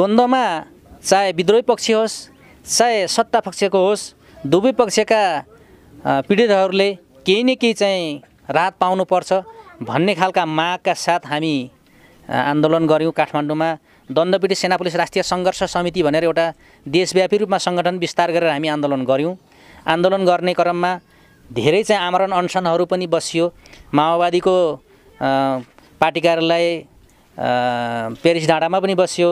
द्वन्द्वमा चाहे विद्रोही पक्ष होस् चाहे सत्ता पक्षको होस् दुवै पक्षका पीडितहरूले केही न केही चाहिँ राहत पाउनुपर्छ भन्ने खालका मागका साथ हामी आन्दोलन गऱ्यौँ काठमाडौँमा दण्डपीडित सेना पुलिस राष्ट्रिय सङ्घर्ष समिति भनेर एउटा देशव्यापी रूपमा सङ्गठन विस्तार गरेर हामी आन्दोलन गऱ्यौँ आन्दोलन गर्ने क्रममा धेरै चाहिँ आमरण अनसनहरू पनि बसियो माओवादीको पार्टी कार्यालय पेरिस डाँडामा पनि बस्यो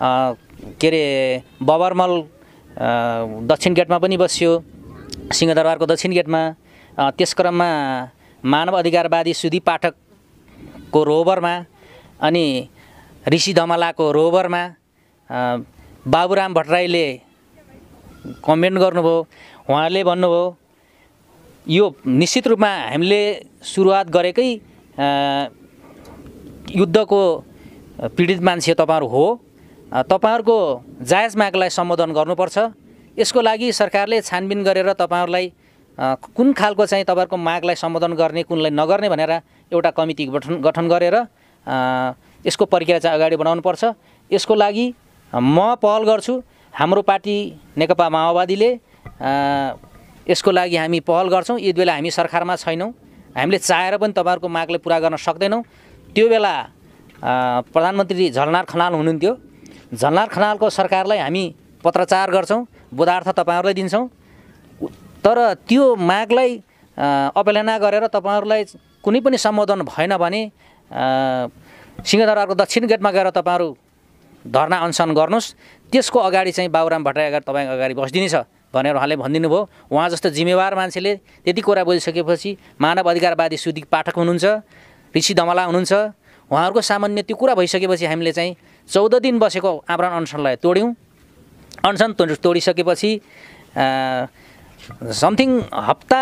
के अरे बबरमल दक्षिण गेटमा पनि बस्यो सिंहदरबारको दक्षिण गेटमा त्यस क्रममा मानव अधिकारवादी सुदीप पाठकको रोबरमा अनि ऋषि धमलाको रोबरमा बाबुराम भट्टराईले कमेन्ट गर्नुभयो उहाँले भन्नुभयो यो निश्चित रूपमा हामीले सुरुवात गरेकै युद्धको पीडित मान्छे तपाईँहरू हो तपाईँहरूको जायज मागलाई सम्बोधन गर्नुपर्छ यसको लागि सरकारले छानबिन गरेर तपाईँहरूलाई कुन खालको चाहिँ तपाईँहरूको मागलाई सम्बोधन गर्ने कुनलाई नगर्ने भनेर एउटा कमिटी गठन गठन गरेर यसको प्रक्रिया चाहिँ अगाडि बढाउनुपर्छ यसको लागि म पहल गर्छु हाम्रो पार्टी नेकपा माओवादीले यसको लागि हामी पहल गर्छौँ यति बेला हामी सरकारमा छैनौँ हामीले चाहेर पनि तपाईँहरूको मागलाई पुरा गर्न सक्दैनौँ त्यो बेला प्रधानमन्त्री झलनाथ खनाल हुनुहुन्थ्यो झन्लार खनालको सरकारलाई हामी पत्रचार गर्छौँ बोधार्थ तपाईँहरूलाई दिन्छौँ तर त्यो मागलाई अवहेलना गरेर तपाईँहरूलाई कुनै पनि सम्बोधन भएन भने सिंहदरबारको दक्षिण गेटमा गएर तपाईँहरू धर्ना अनसन गर्नुहोस् त्यसको अगाडि चाहिँ बाबुराम भट्टराई अगाडि तपाईँको अगाडि बसिदिनेछ भनेर उहाँले भनिदिनु भयो उहाँ जस्तो जिम्मेवार मान्छेले त्यति कुरा बोलिसकेपछि मानव अधिकारवादी सुदी पाठक हुनुहुन्छ ऋषि दमला हुनुहुन्छ उहाँहरूको सामान्य त्यो कुरा भइसकेपछि हामीले चाहिँ चौध दिन बसेको आमरण अनसनलाई तोड्यौँ अनसन तो तोडिसकेपछि समथिङ हप्ता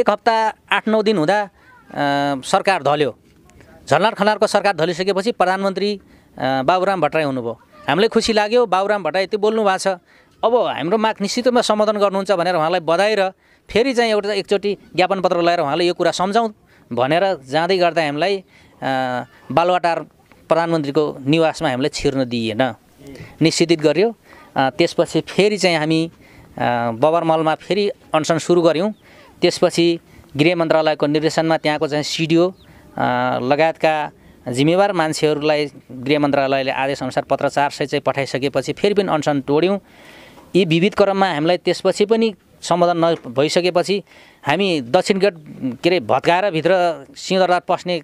एक हप्ता आठ नौ दिन हुँदा सरकार ढल्यो झलनार खनारको सरकार ढलिसकेपछि प्रधानमन्त्री बाबुराम भट्टराई हुनुभयो हामीलाई खुसी लाग्यो बाबुराम भट्टराई त्यो बोल्नु भएको छ अब हाम्रो माग निश्चित रूपमा सम्बोधन गर्नुहुन्छ भनेर उहाँलाई बधाएर फेरि चाहिँ एउटा एकचोटि ज्ञापन पत्र लगाएर उहाँलाई यो कुरा सम्झाउँ भनेर जाँदै गर्दा हामीलाई बालवाटार प्रधानमन्त्रीको निवासमा हामीलाई छिर्न दिइएन निश्चित गर्यो त्यसपछि फेरि चाहिँ हामी बबरमलमा फेरि अनसन सुरु गऱ्यौँ त्यसपछि गृह मन्त्रालयको निर्देशनमा त्यहाँको चाहिँ सिडिओ लगायतका जिम्मेवार मान्छेहरूलाई गृह मन्त्रालयले आदेशअनुसार पत्र चार सय चाहिँ पठाइसकेपछि फेरि पनि अनसन तोड्यौँ यी विविध क्रममा हामीलाई त्यसपछि पनि सम्बोधन न भइसकेपछि हामी दक्षिण गेट के अरे भत्काएर भित्र सिंहदरबार पस्ने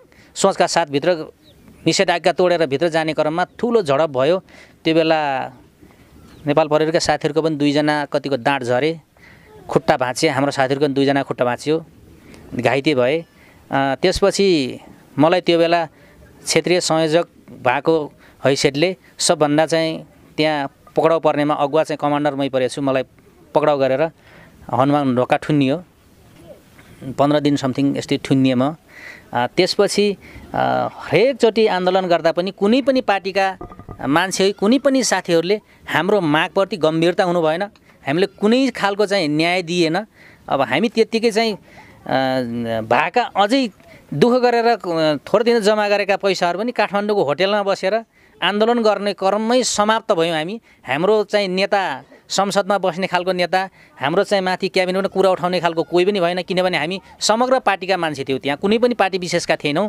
सोचका साथभित्र निषेधाज्ञा तोडेर भित्र जाने क्रममा ठुलो झडप भयो त्यो बेला नेपाल परिवारका साथीहरूको पनि दुईजना कतिको दाँड झरे खुट्टा भाँचे हाम्रो साथीहरूको पनि दुईजना खुट्टा भाँच्यो घाइते भए त्यसपछि मलाई त्यो बेला क्षेत्रीय संयोजक भएको हैसियतले सबभन्दा चाहिँ त्यहाँ पक्राउ पर्नेमा अगुवा चाहिँ कमान्डरमै परेको छु मलाई पक्राउ गरेर हनुमान ढोका ठुन्नियो पन्ध्र दिन समथिङ यस्तै ठुनिएँ म त्यसपछि हरेकचोटि आन्दोलन गर्दा पनि कुनै पनि पार्टीका मान्छे कुनै पनि साथीहरूले हाम्रो मागप्रति गम्भीरता हुनु भएन हामीले कुनै खालको चाहिँ न्याय दिएन अब हामी त्यत्तिकै चाहिँ भाका अझै दुःख गरेर थोरै दिन जमा गरेका पैसाहरू पनि काठमाडौँको होटेलमा बसेर आन्दोलन गर्ने क्रममै समाप्त भयौँ हामी हाम्रो चाहिँ नेता संसदमा बस्ने खालको नेता हाम्रो चाहिँ माथि क्याबिनेटमा कुरा उठाउने खालको कोही पनि भएन किनभने हामी समग्र पार्टीका मान्छे थियौँ त्यहाँ कुनै पनि पार्टी विशेषका थिएनौँ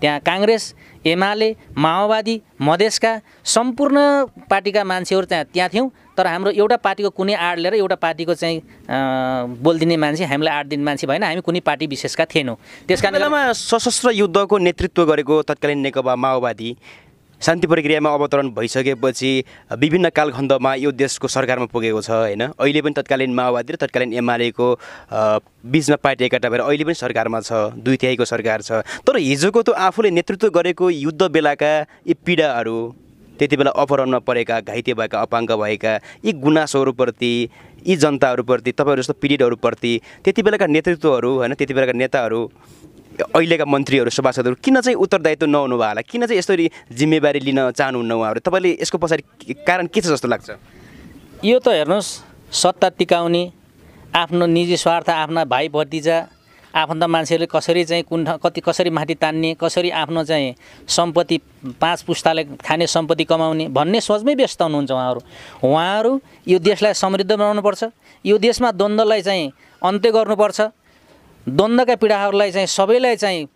त्यहाँ काङ्ग्रेस एमाले माओवादी मधेसका सम्पूर्ण पार्टीका मान्छेहरू त्यहाँ त्यहाँ थियौँ तर हाम्रो एउटा पार्टीको कुनै आड लिएर एउटा पार्टीको चाहिँ बोलिदिने मान्छे हामीलाई आड दिने मान्छे भएन हामी कुनै पार्टी विशेषका थिएनौँ त्यस कारण सशस्त्र युद्धको नेतृत्व गरेको तत्कालीन नेकपा माओवादी शान्ति प्रक्रियामा अवतरण भइसकेपछि विभिन्न कालखण्डमा यो देशको सरकारमा पुगेको छ होइन अहिले पनि तत्कालीन माओवादी र तत्कालीन एमालेको बिचमा पार्टी एकटा भएर अहिले पनि सरकारमा छ दुई तिहाईको सरकार छ तर हिजोको त आफूले नेतृत्व गरेको युद्ध बेलाका यी पीडाहरू त्यति बेला अपहरणमा परेका घाइते भएका अपाङ्ग भएका यी गुनासोहरूप्रति यी जनताहरूप्रति तपाईँहरू जस्तो पीडितहरूप्रति त्यति बेलाका नेतृत्वहरू होइन त्यति बेलाका नेताहरू अहिलेका मन्त्रीहरू सभासदहरू किन चाहिँ उत्तरदायित्व नहुनुभयो होला किन चाहिँ यसरी जिम्मेवारी लिन चाहनुहुन्न उहाँहरू तपाईँले यसको पछाडि कारण के छ जस्तो लाग्छ यो त हेर्नुहोस् सत्ता टिकाउने आफ्नो निजी स्वार्थ आफ्ना भाइ भतिजा आफन्त मान्छेहरूले कसरी चाहिँ कुन कति कसरी माथि तान्ने कसरी आफ्नो चाहिँ सम्पत्ति पाँच पुस्ताले खाने सम्पत्ति कमाउने भन्ने सोचमै व्यस्त हुनुहुन्छ उहाँहरू उहाँहरू यो देशलाई समृद्ध बनाउनुपर्छ यो देशमा द्वन्द्वलाई चाहिँ अन्त्य गर्नुपर्छ द्वन्द्वका पीडाहरूलाई चाहिँ सबैलाई चाहिँ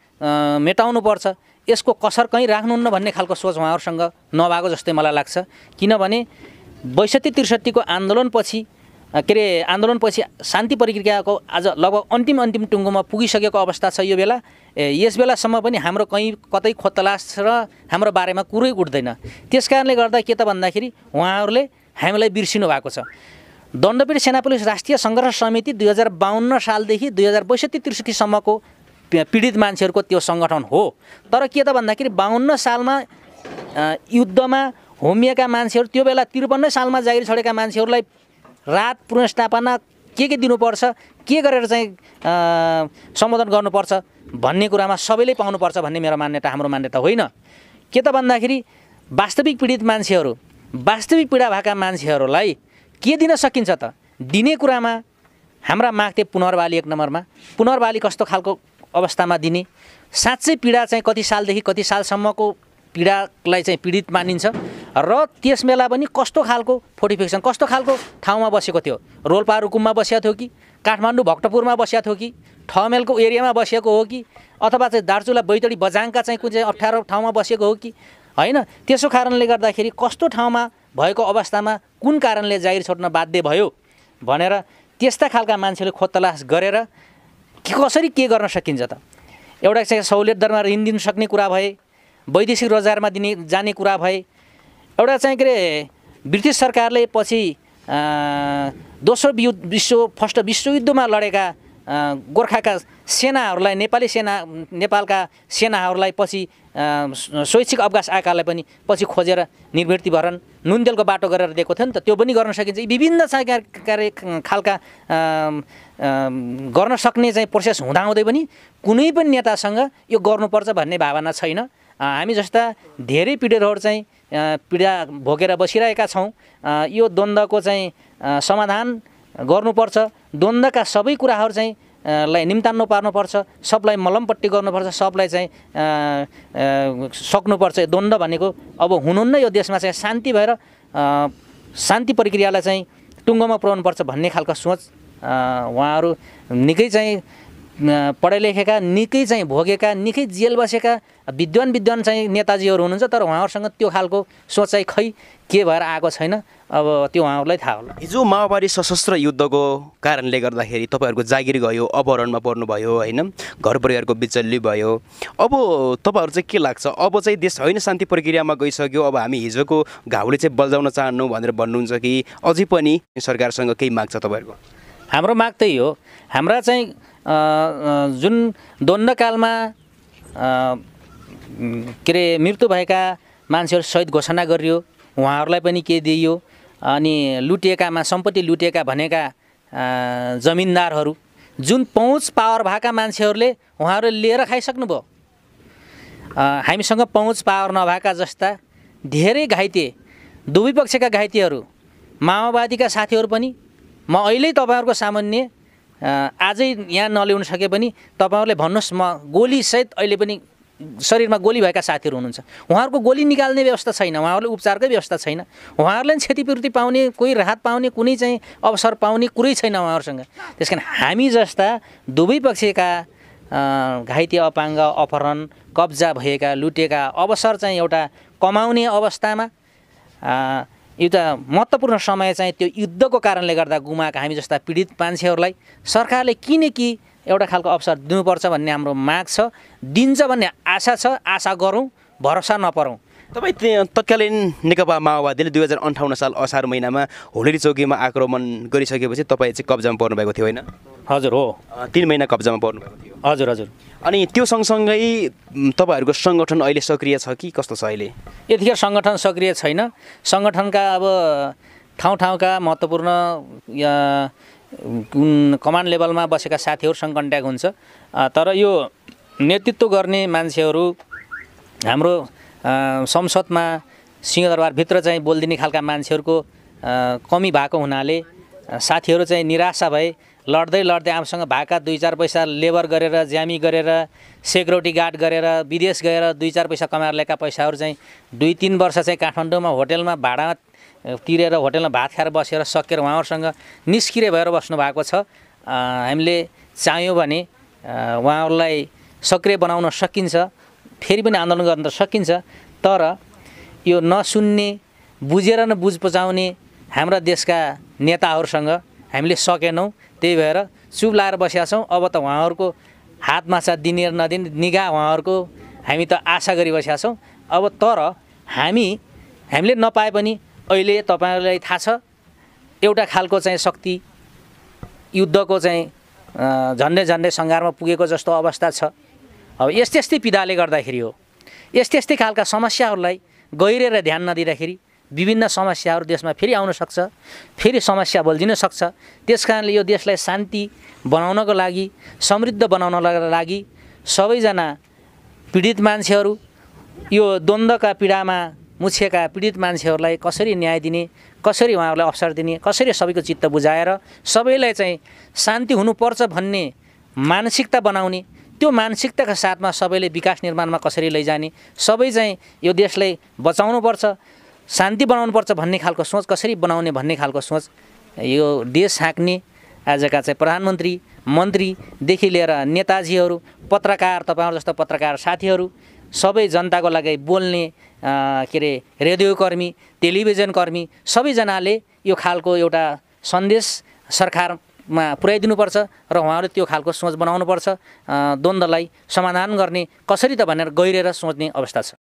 मेटाउनुपर्छ यसको कसर कहीँ राख्नुहुन्न भन्ने खालको सोच उहाँहरूसँग नभएको जस्तै मलाई लाग्छ किनभने बैसठी त्रिसठीको आन्दोलनपछि के अरे आन्दोलनपछि शान्ति प्रक्रियाको आज लगभग अन्तिम अन्तिम टुङ्गोमा पुगिसकेको अवस्था छ यो बेला ए यस बेलासम्म पनि हाम्रो कहीँ कतै खोतलास र हाम्रो बारेमा कुरै उठ्दैन त्यस कारणले गर्दा के त भन्दाखेरि उहाँहरूले हामीलाई बिर्सिनु भएको छ दण्डपीठ सेना पुलिस राष्ट्रिय सङ्घर्ष समिति दुई हजार बाहन्न सालदेखि दुई हजार बैसठी त्रिसठीसम्मको पीडित मान्छेहरूको त्यो सङ्गठन हो तर के त भन्दाखेरि बाहन्न सालमा युद्धमा होमिएका मान्छेहरू त्यो बेला त्रिपन्न सालमा जागिर छोडेका मान्छेहरूलाई रात पुनस्थापना के के दिनुपर्छ के गरेर चाहिँ सम्बोधन गर्नुपर्छ भन्ने कुरामा सबैले पाउनुपर्छ भन्ने मेरो मान्यता हाम्रो मान्यता होइन के त भन्दाखेरि वास्तविक पीडित मान्छेहरू वास्तविक पीडा भएका मान्छेहरूलाई के दिन सकिन्छ त दिने कुरामा हाम्रा माग थिए पुनर्वाली एक नम्बरमा पुनर्वाली कस्तो खालको अवस्थामा दिने साँच्चै पीडा चाहिँ कति सालदेखि कति सालसम्मको पीडालाई चाहिँ पीडित मानिन्छ र त्यस बेला पनि कस्तो खालको फोर्टिफिकेसन कस्तो खालको ठाउँमा बसेको थियो रोल्पा रुकुममा बसेको थियो कि काठमाडौँ भक्तपुरमा बसेको थियो कि ठमेलको एरियामा बसेको हो कि अथवा चाहिँ दार्चुला बैतडी बजाङका चाहिँ कुन चाहिँ अप्ठ्यारो ठाउँमा बसेको हो कि होइन त्यसो कारणले गर्दाखेरि कस्तो ठाउँमा भएको अवस्थामा कुन कारणले जागिर छोड्न बाध्य भयो भनेर त्यस्ता खालका मान्छेले खोतलास गरेर कसरी के गर्न सकिन्छ त एउटा चाहिँ सहुलियत दरमा ऋण दिनु सक्ने कुरा भए वैदेशिक रोजगारमा दिने जाने कुरा भए एउटा चाहिँ के अरे ब्रिटिस सरकारले पछि दोस्रो विश्व फर्स्ट विश्वयुद्धमा लडेका गोर्खाका सेनाहरूलाई नेपाली सेना नेपालका सेनाहरूलाई पछि शैक्षिक अवकाश आएकालाई पनि पछि खोजेर निवृत्ति भरन नुन्देलको बाटो गरेर दिएको थियो नि त त्यो पनि गर्न सकिन्छ यी विभिन्न कार्य खालका गर्न सक्ने चाहिँ प्रोसेस हुँदाहुँदै पनि कुनै पनि नेतासँग यो गर्नुपर्छ भन्ने भावना छैन हामी जस्ता धेरै पीडितहरू चाहिँ पीडा भोगेर बसिरहेका छौँ यो द्वन्द्वको चाहिँ समाधान गर्नुपर्छ द्वन्द्वका सबै कुराहरू चाहिँ लाई निम्तान्नु पार्नुपर्छ सबलाई मलमपट्टि गर्नुपर्छ सबलाई चाहिँ सक्नुपर्छ द्वन्द्व भनेको अब हुनुहुन्न यो देशमा चाहिँ शान्ति भएर शान्ति प्रक्रियालाई चाहिँ टुङ्गोमा पुर्याउनुपर्छ भन्ने खालको सोच उहाँहरू निकै चाहिँ पढाइ लेखेका निकै चाहिँ भोगेका निकै जेल बसेका विद्वान विद्वान चाहिँ नेताजीहरू हुनुहुन्छ तर उहाँहरूसँग त्यो खालको सोचाइ खै के भएर आएको छैन अब त्यो उहाँहरूलाई थाहा होला हिजो माओवादी सशस्त्र युद्धको कारणले गर्दाखेरि तपाईँहरूको जागिर गयो अपहरणमा पर्नुभयो होइन घर परिवारको बिचल्ली भयो अब तपाईँहरू चाहिँ के लाग्छ अब चाहिँ देश होइन शान्ति प्रक्रियामा गइसक्यो अब हामी हिजोको घाउले चाहिँ बल्झाउन चाहन्नु भनेर भन्नुहुन्छ कि अझै पनि सरकारसँग केही माग छ तपाईँहरूको हाम्रो माग त्यही हो हाम्रा चाहिँ जुन द्वन्द्वकालमा के अरे मृत्यु भएका मान्छेहरू सहित घोषणा गरियो उहाँहरूलाई पनि के दिइयो अनि लुटिएकामा सम्पत्ति लुटिएका भनेका जमिनदारहरू जुन पहुँच पावर भएका मान्छेहरूले उहाँहरूले लिएर खाइसक्नुभयो हामीसँग पहुँच पावर नभएका जस्ता धेरै घाइते दुवै पक्षका घाइतेहरू माओवादीका साथीहरू पनि म अहिले तपाईँहरूको सामान्य आजै यहाँ नल्याउन सके पनि तपाईँहरूले भन्नुहोस् म गोलीसहित अहिले पनि शरीरमा गोली भएका साथीहरू हुनुहुन्छ उहाँहरूको गोली निकाल्ने व्यवस्था छैन उहाँहरूले उपचारकै व्यवस्था छैन उहाँहरूले क्षतिपूर्ति पाउने कोही राहत पाउने कुनै चाहिँ अवसर पाउने कुरै छैन उहाँहरूसँग त्यस कारण हामी जस्ता दुवै पक्षका घाइते अपाङ्ग अपहरण कब्जा भएका लुटेका अवसर चाहिँ एउटा कमाउने अवस्थामा एउटा महत्त्वपूर्ण समय चाहिँ त्यो युद्धको कारणले गर्दा गुमाएका हामी जस्ता पीडित मान्छेहरूलाई सरकारले किन कि एउटा खालको अवसर दिनुपर्छ भन्ने हाम्रो माग छ दिन्छ भन्ने आशा छ आशा गरौँ भरोसा नपरौँ तपाईँ तत्कालीन नेकपा माओवादीले दुई हजार अन्ठाउन्न साल असार महिनामा होलेरी चौकीमा आक्रमण गरिसकेपछि तपाईँ चाहिँ कब्जामा पर्नुभएको थियो होइन हजुर हो तिन महिना कब्जामा पर्नुभएको थियो हजुर हजुर अनि त्यो सँगसँगै तपाईँहरूको सङ्गठन अहिले सक्रिय छ कि कस्तो छ अहिले यतिखेर सङ्गठन सक्रिय छैन सङ्गठनका अब ठाउँ ठाउँका महत्त्वपूर्ण कमान्ड लेभलमा बसेका साथीहरूसँग कन्ट्याक्ट हुन्छ तर यो नेतृत्व गर्ने मान्छेहरू हाम्रो संसदमा सिंहदरबारभित्र चाहिँ बोलिदिने खालका मान्छेहरूको कमी भएको हुनाले साथीहरू चाहिँ निराशा भए लड्दै लड्दै आफूसँग भएका दुई चार पैसा लेबर गरेर ज्यामी गरेर सेक्युरिटी गार्ड गरेर विदेश गएर दुई चार पैसा कमाएर ल्याएका पैसाहरू चाहिँ दुई तिन वर्ष चाहिँ काठमाडौँमा होटेलमा भाडामा तिरेर होटेलमा भात खाएर बसेर सकेर उहाँहरूसँग निष्क्रिय भएर बस्नु भएको छ हामीले चाह्यौँ भने उहाँहरूलाई सक्रिय बनाउन सकिन्छ फेरि पनि आन्दोलन गर्न त सकिन्छ तर यो नसुन्ने बुझेर नबुझ पचाउने हाम्रा देशका नेताहरूसँग हामीले सकेनौँ त्यही भएर चुप लाएर बसेका छौँ अब त उहाँहरूको हात माछा दिने नदिने निगा उहाँहरूको हामी त आशा गरिबसेका छौँ अब तर हामी हामीले नपाए पनि अहिले तपाईँहरूलाई थाहा छ एउटा खालको चाहिँ शक्ति युद्धको चाहिँ झन्डै झन्डै सङ्घारमा पुगेको जस्तो अवस्था छ अब यस्तै यस्तै पिडाले गर्दाखेरि हो यस्तै यस्तै खालका समस्याहरूलाई गहिरेर ध्यान नदिँदाखेरि विभिन्न समस्याहरू देशमा फेरि आउन सक्छ फेरि समस्या बल्झिन सक्छ त्यस कारणले यो देशलाई शान्ति बनाउनको लागि समृद्ध बनाउनको लागि सबैजना पीडित मान्छेहरू यो द्वन्द्वका पीडामा मुछेका पीडित मान्छेहरूलाई कसरी न्याय दिने कसरी उहाँहरूलाई अवसर दिने कसरी सबैको चित्त बुझाएर सबैलाई चाहिँ शान्ति हुनुपर्छ भन्ने मानसिकता बनाउने त्यो मानसिकताका साथमा सबैले विकास निर्माणमा कसरी लैजाने सबै चाहिँ यो देशलाई बचाउनुपर्छ शान्ति बनाउनुपर्छ भन्ने खालको सोच कसरी बनाउने भन्ने खालको सोच यो देश हाँक्ने आजका चाहिँ प्रधानमन्त्री मन्त्रीदेखि लिएर नेताजीहरू पत्रकार तपाईँहरू जस्तो पत्रकार साथीहरू सबै जनताको लागि बोल्ने के अरे रेडियोकर्मी कर्मी सबैजनाले यो खालको एउटा सन्देश सरकार मा पुर्याइदिनुपर्छ र उहाँहरूले त्यो खालको सोच बनाउनुपर्छ द्वन्द्वलाई समाधान गर्ने कसरी त भनेर गहिरेर सोच्ने अवस्था छ